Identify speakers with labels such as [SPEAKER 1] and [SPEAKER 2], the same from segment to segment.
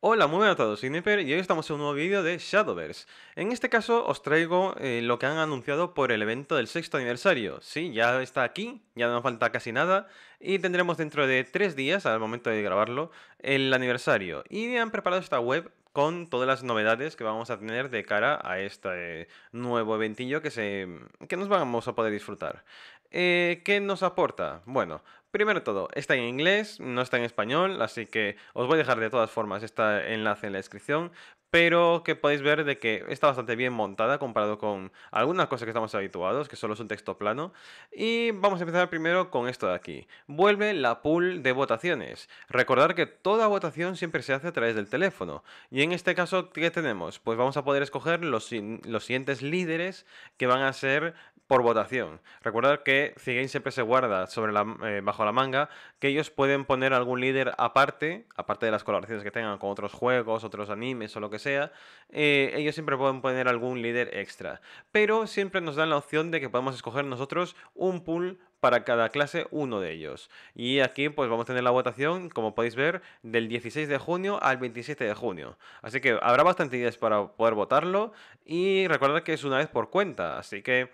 [SPEAKER 1] Hola, muy buenas a todos, soy Nipper y hoy estamos en un nuevo vídeo de Shadowverse. En este caso os traigo eh, lo que han anunciado por el evento del sexto aniversario. Sí, ya está aquí, ya no falta casi nada y tendremos dentro de tres días, al momento de grabarlo, el aniversario. Y han preparado esta web con todas las novedades que vamos a tener de cara a este nuevo eventillo que, se, que nos vamos a poder disfrutar. Eh, ¿Qué nos aporta? Bueno, Primero todo, está en inglés, no está en español, así que os voy a dejar de todas formas este enlace en la descripción, pero que podéis ver de que está bastante bien montada comparado con algunas cosas que estamos habituados, que solo es un texto plano. Y vamos a empezar primero con esto de aquí. Vuelve la pool de votaciones. Recordar que toda votación siempre se hace a través del teléfono. Y en este caso, ¿qué tenemos? Pues vamos a poder escoger los, los siguientes líderes que van a ser por votación. Recordad que si siempre se guarda eh, bajo la manga que ellos pueden poner algún líder aparte, aparte de las colaboraciones que tengan con otros juegos, otros animes o lo que sea, eh, ellos siempre pueden poner algún líder extra. Pero siempre nos dan la opción de que podamos escoger nosotros un pool para cada clase uno de ellos. Y aquí pues vamos a tener la votación, como podéis ver, del 16 de junio al 27 de junio. Así que habrá bastantes ideas para poder votarlo y recordad que es una vez por cuenta, así que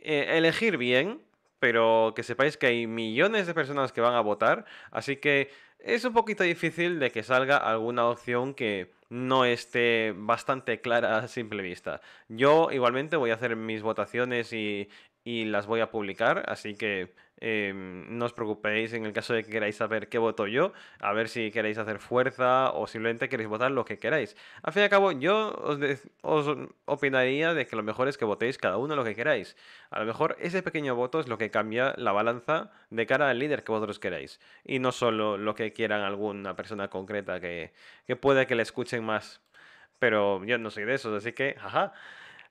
[SPEAKER 1] eh, elegir bien, pero que sepáis que hay millones de personas que van a votar, así que es un poquito difícil de que salga alguna opción que no esté bastante clara a simple vista. Yo igualmente voy a hacer mis votaciones y, y las voy a publicar, así que em, no os preocupéis en el caso de que queráis saber qué voto yo, a ver si queréis hacer fuerza o simplemente queréis votar lo que queráis. Al fin y al cabo, yo os, opinaría de que lo mejor es que votéis cada uno lo que queráis. A lo mejor ese pequeño voto es lo que cambia la balanza de cara al líder que vosotros queráis, y no solo lo que quieran alguna persona concreta que, que pueda que le escuchen más. Pero yo no soy de esos, así que, ajá.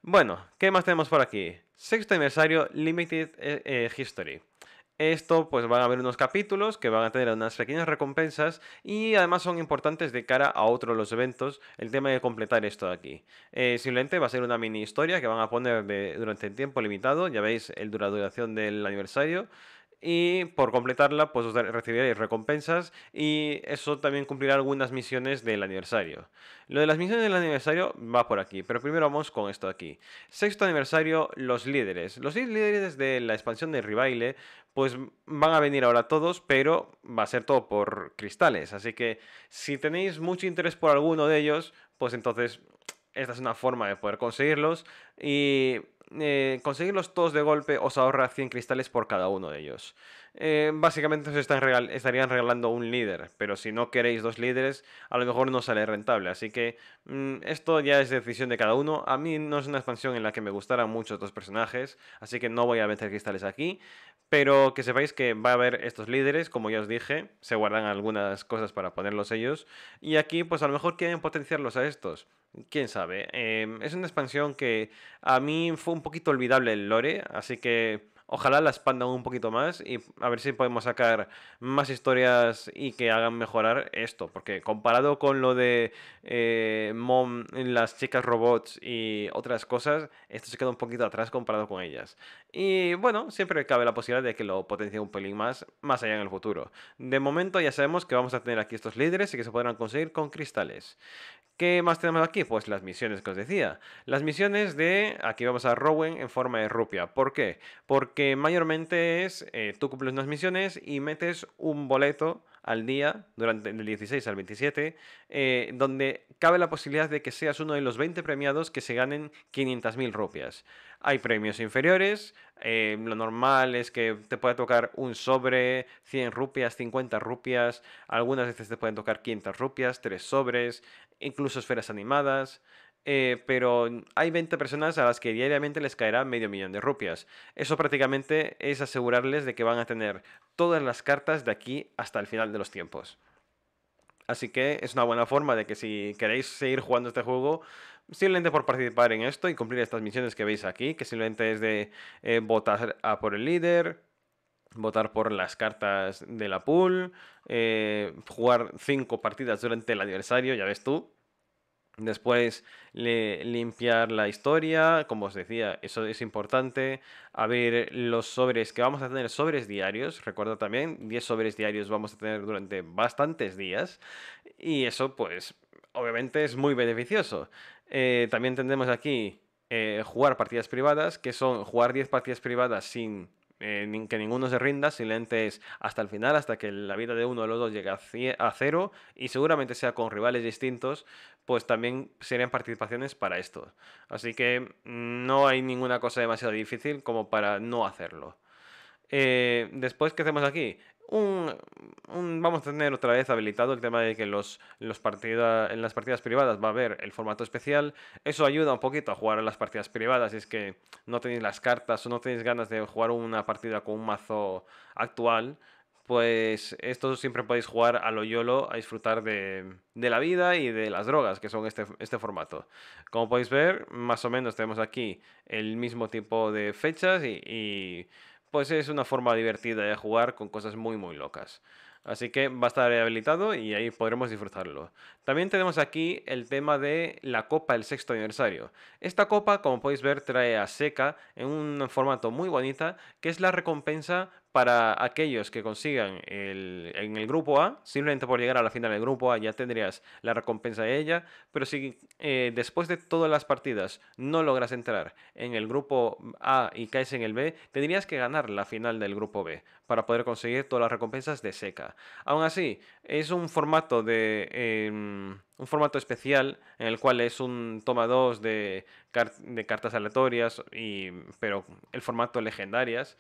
[SPEAKER 1] Bueno, ¿qué más tenemos por aquí? Sexto aniversario Limited eh, eh, History. Esto, pues van a haber unos capítulos que van a tener unas pequeñas recompensas y además son importantes de cara a otros los eventos. El tema de completar esto de aquí. Eh, simplemente va a ser una mini historia que van a poner durante el tiempo limitado. Ya veis el, la duración del aniversario y por completarla pues os recibiréis recompensas y eso también cumplirá algunas misiones del aniversario. Lo de las misiones del aniversario va por aquí, pero primero vamos con esto aquí. Sexto aniversario, los líderes. Los líderes de la expansión de Rivaile, pues van a venir ahora todos, pero va a ser todo por cristales, así que si tenéis mucho interés por alguno de ellos, pues entonces esta es una forma de poder conseguirlos y eh, conseguirlos todos de golpe os ahorra 100 cristales por cada uno de ellos. Eh, básicamente os estarían regalando un líder, pero si no queréis dos líderes, a lo mejor no sale rentable. Así que mm, esto ya es decisión de cada uno. A mí no es una expansión en la que me gustaran mucho estos personajes, así que no voy a meter cristales aquí. Pero que sepáis que va a haber estos líderes, como ya os dije, se guardan algunas cosas para ponerlos ellos. Y aquí pues a lo mejor quieren potenciarlos a estos quién sabe. Em, es una expansión que a mí fue un poquito olvidable el lore, así que Ojalá la expandan un poquito más y a ver si podemos sacar más historias y que hagan mejorar esto. Porque comparado con lo de eh, Mom, las chicas robots y otras cosas, esto se queda un poquito atrás comparado con ellas. Y bueno, siempre cabe la posibilidad de que lo potencie un pelín más, más allá en el futuro. De momento ya sabemos que vamos a tener aquí estos líderes y que se podrán conseguir con cristales. ¿Qué más tenemos aquí? Pues las misiones que os decía. Las misiones de... Aquí vamos a Rowen en forma de rupia. ¿Por qué? Porque mayormente es... Eh, tú cumples unas misiones y metes un boleto al día, durante el 16 al 27, eh, donde cabe la posibilidad de que seas uno de los 20 premiados que se ganen 500.000 rupias. Hay premios inferiores, eh, lo normal es que te pueda tocar un sobre, 100 rupias, 50 rupias, algunas veces te pueden tocar 500 rupias, 3 sobres, incluso esferas animadas, eh, pero hay 20 personas a las que diariamente les caerá medio millón de rupias. Eso prácticamente es asegurarles de que van a tener todas las cartas de aquí hasta el final de los tiempos. Así que es una buena forma de que si queréis seguir jugando este juego, simplemente por participar en esto y cumplir estas misiones que veis aquí, que simplemente es de eh, votar por el líder, votar por las cartas de la pool, eh, jugar cinco partidas durante el aniversario, ya ves tú. Después limpiar la historia, como os decía, eso es importante. Abrir los sobres, que vamos a tener sobres diarios, recuerda también, 10 sobres diarios vamos a tener durante bastantes días. Y eso pues obviamente es muy beneficioso. Eh, también tendremos aquí eh, jugar partidas privadas, que son jugar 10 partidas privadas sin eh, que ninguno se rinda, es hasta el final, hasta que la vida de uno de los dos llegue a cero y seguramente sea con rivales distintos, pues también serían participaciones para esto. Así que mm, no hay ninguna cosa demasiado difícil como para no hacerlo. Eh, después, ¿qué hacemos aquí? un, vamos a tener otra vez habilitado el tema de que los, los en las partidas privadas va a haber el formato especial. Eso ayuda un poquito a jugar en las partidas privadas. Si es que no tenéis las cartas o no tenéis ganas de jugar una partida con un mazo actual, pues esto siempre podéis jugar a lo YOLO, a disfrutar de, la vida y de las drogas, que son este, este, formato. Como podéis ver, más o menos tenemos aquí el mismo tipo de fechas y pues es una forma divertida de jugar con cosas muy muy locas. Así que va a estar habilitado y ahí podremos disfrutarlo. También tenemos aquí el tema de la copa del sexto aniversario. Esta copa, como podéis ver, trae a Seca en un formato muy bonita, que es la recompensa para aquellos que consigan en el grupo A, simplemente por llegar a la final del grupo A ya tendrías la recompensa de ella, pero si eh, después de todas las partidas no logras entrar en el grupo A y caes en el B, tendrías que ganar la final del grupo B para poder conseguir todas las recompensas de seca. Aún así, es un formato de... Em, un formato especial en el cual es un toma 2 de, cartas aleatorias, y, pero el formato legendarias.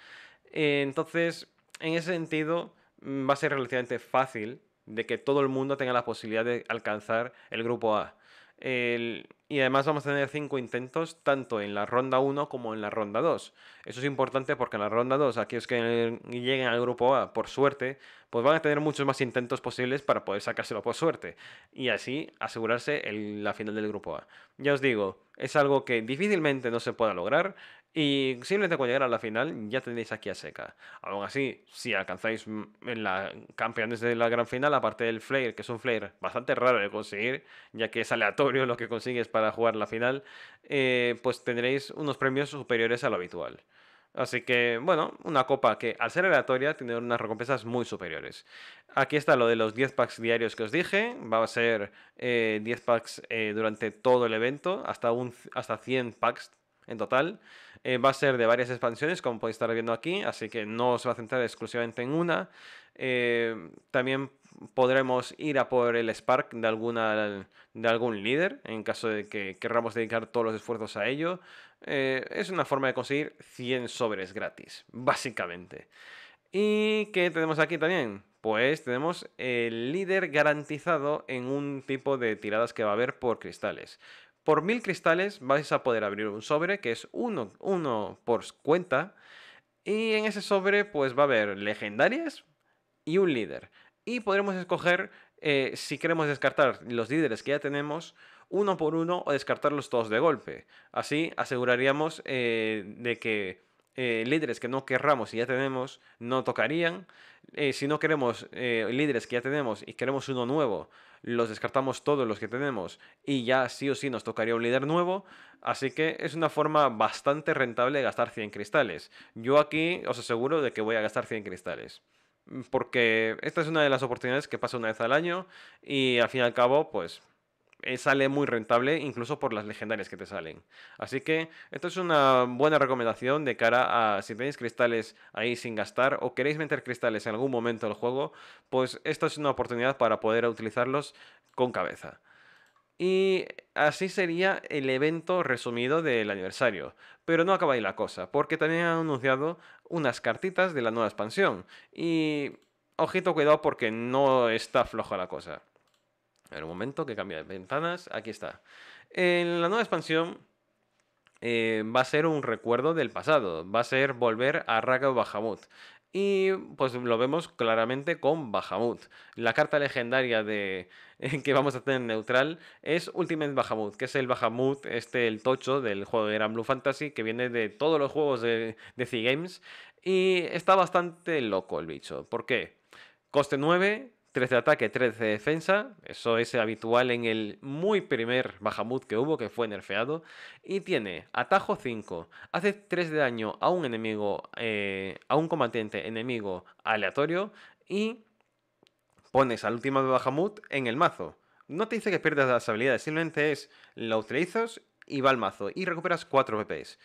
[SPEAKER 1] Eh, entonces, en ese sentido, mm, va a ser relativamente fácil de que todo el mundo tenga la posibilidad de alcanzar el grupo A. y además vamos a tener cinco intentos tanto en la ronda 1 como en la ronda 2. Eso es importante porque en la ronda 2, aquellos que lleguen al grupo A por suerte, pues van a tener muchos más intentos posibles para poder sacárselo por suerte. Y así asegurarse la final del grupo A. Ya os digo, es algo que difícilmente no se pueda lograr. Y simplemente cuando llegar a la final ya tenéis aquí a seca. Aún así, si alcanzáis mm, en la campeones de la gran final, aparte del flare, que es un flare bastante raro de conseguir, ya que es aleatorio lo que consigues para jugar la final, eh, pues tendréis unos premios superiores a lo habitual. Así que, bueno, una copa que al ser aleatoria tiene unas recompensas muy superiores. Aquí está lo de los 10 packs diarios que os dije. Va a ser 10 eh, packs eh, durante todo el evento, hasta, un, hasta 100 packs en total. Eh, va a ser de varias expansiones, como podéis estar viendo aquí, así que no se va a centrar exclusivamente en una. Eh, también podremos ir a por el Spark de, alguna, de algún líder, en caso de que querramos dedicar todos los esfuerzos a ello. Eh, es una forma de conseguir 100 sobres gratis, básicamente. ¿Y qué tenemos aquí también? Pues tenemos el líder garantizado en un tipo de tiradas que va a haber por cristales. Por mil cristales vais a poder abrir un sobre que es uno, uno por cuenta. Y en ese sobre pues va a haber legendarias y un líder. Y podremos escoger eh, si queremos descartar los líderes que ya tenemos uno por uno o descartarlos todos de golpe. Así aseguraríamos eh, de que eh, líderes que no querramos y ya tenemos no tocarían. si no queremos líderes que ya tenemos y queremos uno nuevo los descartamos todos los que tenemos y ya sí o sí nos tocaría un líder nuevo, así que es una forma bastante rentable de gastar 100 cristales. Yo aquí os aseguro de que voy a gastar 100 cristales mm, porque esta es una de las oportunidades que pasa una vez al año y al fin y al cabo, pues eh, sale muy rentable incluso por las legendarias que te salen. Así que esto es una buena recomendación de cara a si tenéis cristales ahí sin gastar o queréis meter cristales en algún momento del juego, pues esta es una oportunidad para poder utilizarlos con cabeza. Y así sería el evento resumido del aniversario. Pero no acaba ahí la cosa, porque también han anunciado unas cartitas de la nueva expansión. Y ojito cuidado porque no está floja la cosa. En un momento que cambia de ventanas. Aquí está. En la nueva expansión eh, va a ser un recuerdo del pasado. Va a ser volver a Raga Bahamut. Y pues lo vemos claramente con Bahamut. La carta legendaria de, eh, que vamos a tener neutral es Ultimate Bahamut, que es el Bahamut, este el tocho del juego de Gran Blue Fantasy, que viene de todos los juegos de, de C Games. Y está bastante loco el bicho. ¿Por qué? Coste 9, 3 de ataque, 3 de defensa. Eso es habitual en el muy primer Bahamut que hubo, que fue nerfeado. Y tiene atajo 5. Hace 3 de daño a un enemigo, eh, a un combatiente enemigo aleatorio. Y pones al último de Bahamut en el mazo. No te dice que pierdas las habilidades, simplemente es lo utilizas y va al mazo. Y recuperas 4 PPs.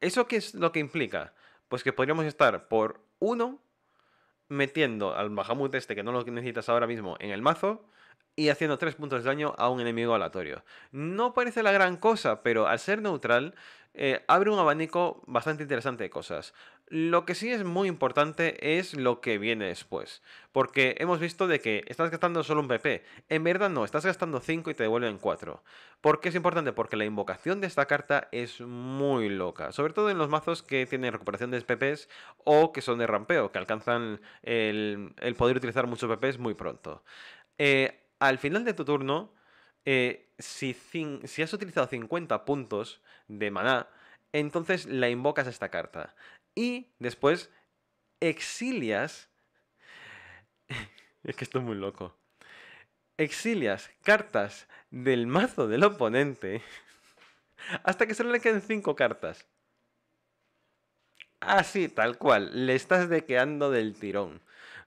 [SPEAKER 1] ¿Eso qué es lo que implica? Pues que podríamos estar por 1 metiendo al Bahamut este, que no lo necesitas ahora mismo, en el mazo y haciendo 3 puntos de daño a un enemigo aleatorio. No parece la gran cosa, pero al ser neutral, eh, abre un abanico bastante interesante de cosas. Lo que sí es muy importante es lo que viene después, porque hemos visto de que estás gastando solo un PP, en verdad no, estás gastando 5 y te devuelven 4. ¿Por qué es importante? Porque la invocación de esta carta es muy loca, sobre todo en los mazos que tienen recuperación de PPs o que son de rampeo, que alcanzan el, poder utilizar muchos PPs muy pronto. Eh, al final de tu turno, eh, si, si has utilizado 50 puntos de maná, entonces la invocas a esta carta y después exilias, es que estoy muy loco, exilias cartas del mazo del oponente hasta que solo le queden 5 cartas. Así, tal cual, le estás dequeando del tirón.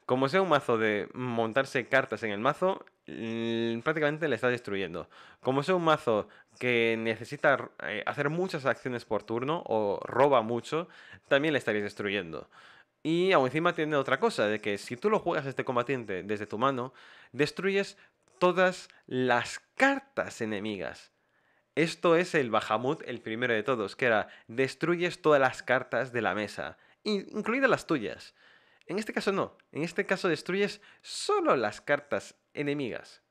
[SPEAKER 1] Como sea un mazo de montarse cartas en el mazo, Mm, prácticamente le está destruyendo. Como es un mazo que necesita eh, hacer muchas acciones por turno o roba mucho, también le estaréis destruyendo. Y aún encima tiene otra cosa, de que si tú lo juegas a este combatiente desde tu mano, destruyes todas las cartas enemigas. Esto es el Bahamut, el primero de todos, que era destruyes todas las cartas de la mesa, incluidas las tuyas. En este caso no, en este caso destruyes solo las cartas enemigas.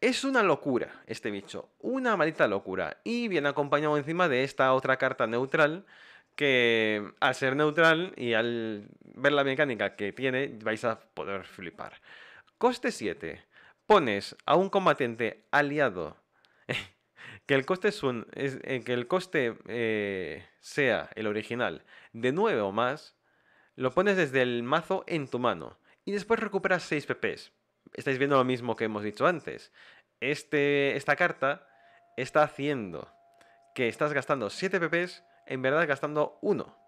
[SPEAKER 1] Es una locura este bicho, una maldita locura. Y viene acompañado encima de esta otra carta neutral que al ser neutral y al ver la mecánica que tiene vais a poder flipar. Coste 7. Pones a un combatiente aliado que el coste, eh, eh, sea el original de 9 o más, lo pones desde el mazo en tu mano y después recuperas 6 PPs. Estáis viendo lo mismo que hemos dicho antes. Este, esta carta está haciendo que estás gastando 7 PPs, en verdad gastando 1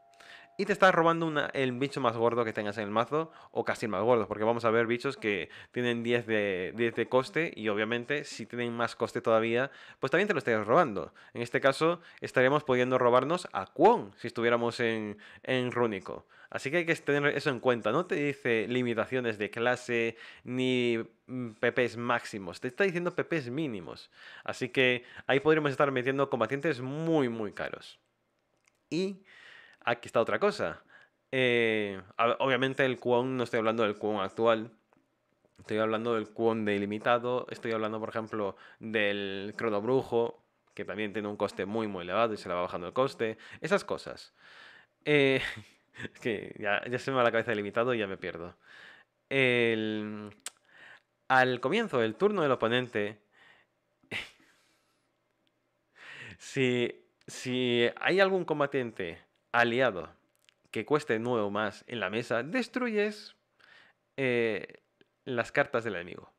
[SPEAKER 1] y te estás robando el bicho más gordo que tengas en el mazo, o casi el más gordo, porque vamos a ver bichos que tienen 10 de, de coste, y obviamente si tienen más coste todavía, pues también te lo estarías robando. En este caso, estaríamos pudiendo robarnos a Kwon si estuviéramos en, en Rúnico. Así que hay que tener eso en cuenta, no te dice limitaciones de clase ni mm, PPs máximos, te está diciendo PPs mínimos. Así que ahí podríamos estar metiendo combatientes muy, muy caros. Y aquí está otra cosa. Eh, obviamente el cuón... no estoy hablando del cuón actual, estoy hablando del de ilimitado. estoy hablando, por ejemplo, del brujo, que también tiene un coste muy, muy elevado y se le va bajando el coste, esas cosas. es eh, que ya, se me va la cabeza delimitado y ya me pierdo. al comienzo del turno del oponente, si, si hay algún combatiente aliado que cueste nuevo más en la mesa, destruyes eh, las cartas del enemigo.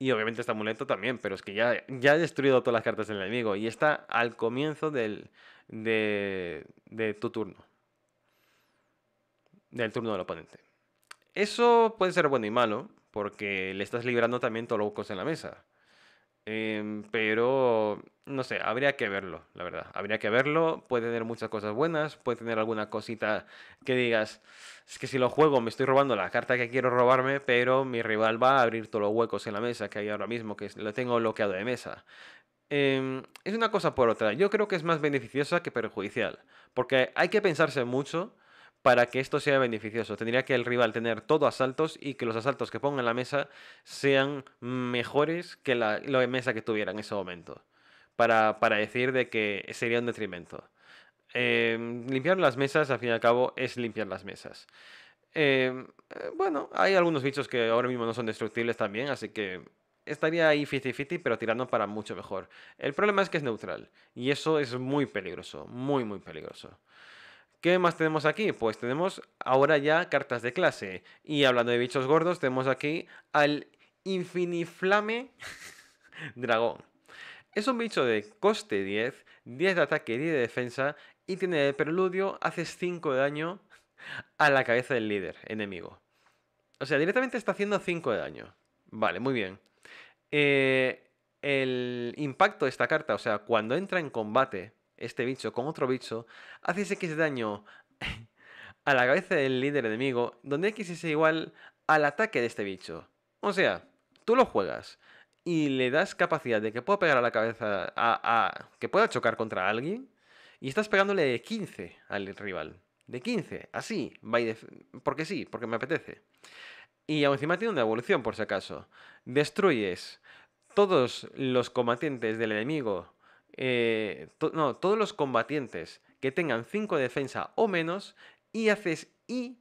[SPEAKER 1] Y obviamente este amuleto también, pero es que ya, ya he destruido todas las cartas del enemigo y está al comienzo del, de, de tu turno. Del turno del oponente. Eso puede ser bueno y malo, porque le estás librando también todos los locos en la mesa. Em, pero, no sé, habría que verlo, la verdad. Habría que verlo. Puede tener muchas cosas buenas, puede tener alguna cosita que digas, es que si lo juego me estoy robando la carta que quiero robarme, pero mi rival va a abrir todos los huecos en la mesa que hay ahora mismo, que lo tengo bloqueado de mesa. Em, es una cosa por otra. Yo creo que es más beneficiosa que perjudicial, porque hay que pensarse mucho para que esto sea beneficioso. Tendría que el rival tener todo asaltos y que los asaltos que ponga en la mesa sean mejores que la, mesa que tuviera en ese momento. Para, decir de que sería un detrimento. Em, limpiar las mesas, al fin y al cabo, es limpiar las mesas. Em, eh, bueno, hay algunos bichos que ahora mismo no son destructibles también, así que estaría ahí 50-50, pero tirando para mucho mejor. El problema es que es neutral, y eso es muy peligroso, muy, muy peligroso. ¿Qué más tenemos aquí? Pues tenemos ahora ya cartas de clase. Y hablando de bichos gordos, tenemos aquí al Infiniflame Dragón. Es un bicho de coste 10, 10 de ataque y 10 de defensa. Y tiene de preludio, haces 5 de daño a la cabeza del líder enemigo. O sea, directamente está haciendo 5 de daño. Vale, muy bien. Eh, el impacto de esta carta, o sea, cuando entra en combate, este bicho con otro bicho, hace X daño a la cabeza del líder enemigo, donde X es igual al ataque de este bicho. O sea, tú lo juegas y le das capacidad de que pueda pegar a la cabeza, a, que pueda chocar contra alguien, y estás pegándole de 15 al rival. De 15, así, porque sí, porque me apetece. Y encima tiene una evolución, por si acaso. Destruyes todos los combatientes del enemigo eh, no, todos los combatientes que tengan 5 de defensa o menos y haces I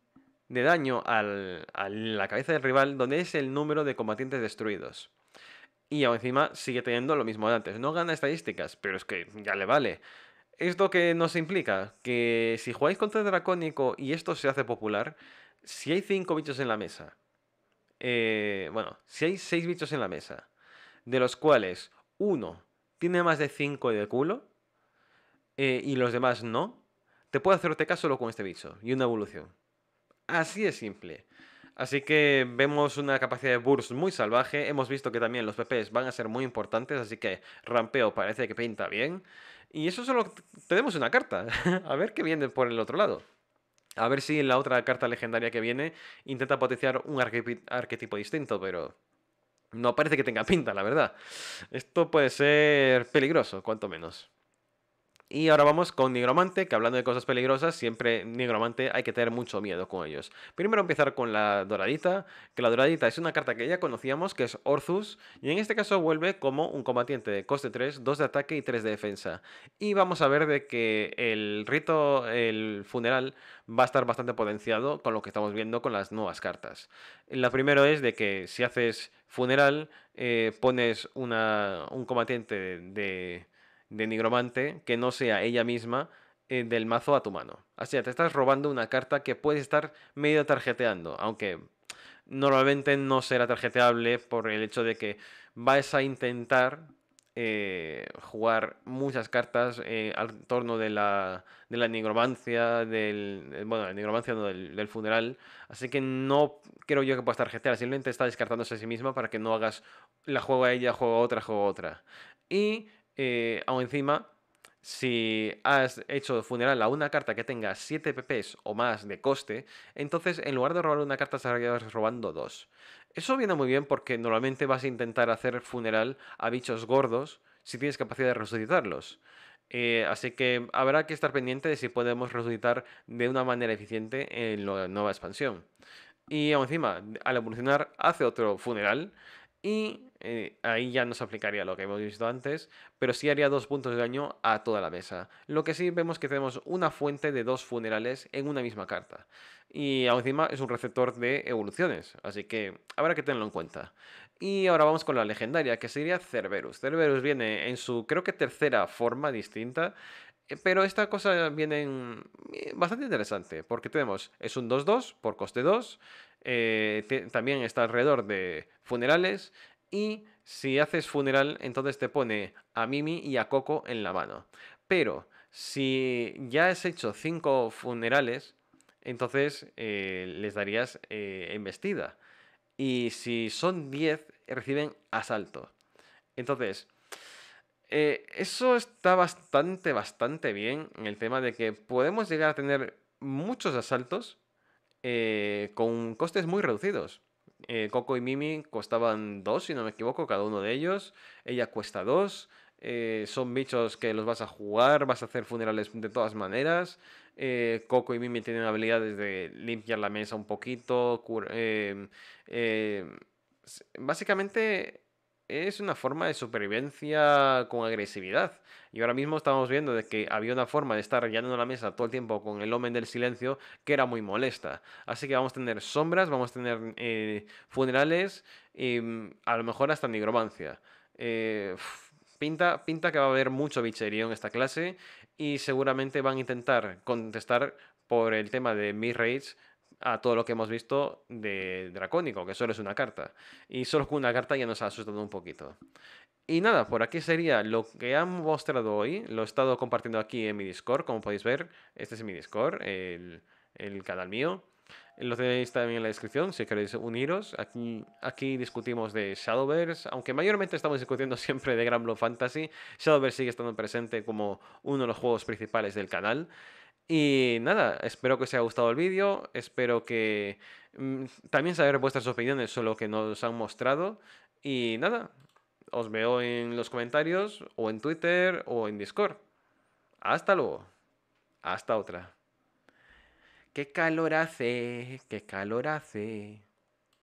[SPEAKER 1] de daño a la cabeza del rival, donde es el número de combatientes destruidos. Y aún encima sigue teniendo lo mismo de antes. No gana estadísticas, pero es que ya le vale. ¿Esto que nos implica? Que si jugáis contra el Dracónico y esto se hace popular, si hay 5 bichos en la mesa, eh, bueno, si hay 6 bichos en la mesa, de los cuales uno tiene más de 5 de culo eh, y los demás no, te puede hacerte caso solo con este bicho y una evolución. Así es simple. Así que vemos una capacidad de burst muy salvaje. Hemos visto que también los PPs van a ser muy importantes, así que rampeo parece que pinta bien. Y eso solo tenemos una carta. a ver qué viene por el otro lado. A ver si en la otra carta legendaria que viene intenta potenciar un arquetipo distinto, pero no parece que tenga pinta, la verdad. Esto puede ser peligroso, cuanto menos. Y ahora vamos con Nigromante, que hablando de cosas peligrosas, siempre Nigromante hay que tener mucho miedo con ellos. Primero empezar con la Doradita, que la Doradita es una carta que ya conocíamos, que es Orthus, y en este caso vuelve como un combatiente de coste 3, 2 de ataque y 3 de defensa. Y vamos a ver de que el rito, el funeral, va a estar bastante potenciado con lo que estamos viendo con las nuevas cartas. La primera es de que si haces funeral, eh, pones un combatiente de de nigromante que no sea ella misma eh, del mazo a tu mano. Así que te estás robando una carta que puedes estar medio tarjeteando, aunque normalmente no será tarjeteable por el hecho de que vas a intentar eh, jugar muchas cartas eh, al torno de la, de la nigromancia, del, bueno, la nigromancia del, del, funeral. Así que no creo yo que puedas tarjetear, simplemente está descartándose a sí misma para que no hagas la juego a ella, juego a otra, juego a otra. Y eh, aún encima, si has hecho funeral a una carta que tenga 7 PPs o más de coste, entonces en lugar de robar una carta estarías robando dos. Eso viene muy bien porque normalmente vas a intentar hacer funeral a bichos gordos si tienes capacidad de resucitarlos. Eh, así que habrá que estar pendiente de si podemos resucitar de una manera eficiente en la nueva expansión. Y aún encima, al evolucionar, hace otro funeral y eh, ahí ya no se aplicaría lo que hemos visto antes, pero sí haría dos puntos de daño a toda la mesa. Lo que sí vemos que tenemos una fuente de dos funerales en una misma carta. Y encima es un receptor de evoluciones, así que habrá que tenerlo en cuenta. Y ahora vamos con la legendaria, que sería Cerberus. Cerberus viene en su, creo que tercera forma distinta. Eh, pero esta cosa viene eh, bastante interesante, porque tenemos, es un 2-2 por coste 2, eh, también está alrededor de funerales y si haces funeral entonces te pone a Mimi y a Coco en la mano. Pero si ya has hecho cinco funerales, entonces eh, les darías embestida. Eh, y si son 10, reciben asalto. Entonces, eso está bastante, bastante bien en el tema de que podemos llegar a tener muchos asaltos eh, con costes muy reducidos. Eh, Coco y Mimi costaban dos si no me equivoco, cada uno de ellos. Ella cuesta dos eh, son bichos que los vas a jugar, vas a hacer funerales de todas maneras. Coco y Mimi tienen habilidades de limpiar la mesa un poquito. básicamente es una forma de supervivencia con agresividad. Y ahora mismo estamos viendo de que había una forma de estar llenando la mesa todo el tiempo con el hombre del silencio que era muy molesta. Así que vamos a tener sombras, vamos a tener eh, funerales y mm, a lo mejor hasta nigromancia. Eh, pinta, pinta que va a haber mucho bicherío en esta clase y seguramente van a intentar contestar por el tema de mis raids a todo lo que hemos visto de Dracónico, que solo es una carta. Y solo con una carta ya nos ha asustado un poquito. Y nada, por aquí sería lo que han mostrado hoy. Lo he estado compartiendo aquí en mi Discord, como podéis ver. Este es mi Discord, el, canal mío. Lo tenéis también en la descripción si queréis uniros. Aquí, aquí discutimos de Shadowverse, aunque mayormente estamos discutiendo siempre de Grand Fantasy. Shadowverse sigue estando presente como uno de los juegos principales del canal. Y nada, espero que os haya gustado el vídeo, espero que mm, también saber vuestras opiniones sobre lo que nos han mostrado. Y nada, os veo en los comentarios o en Twitter o en Discord. Hasta luego. Hasta otra. Qué calor hace, qué calor hace.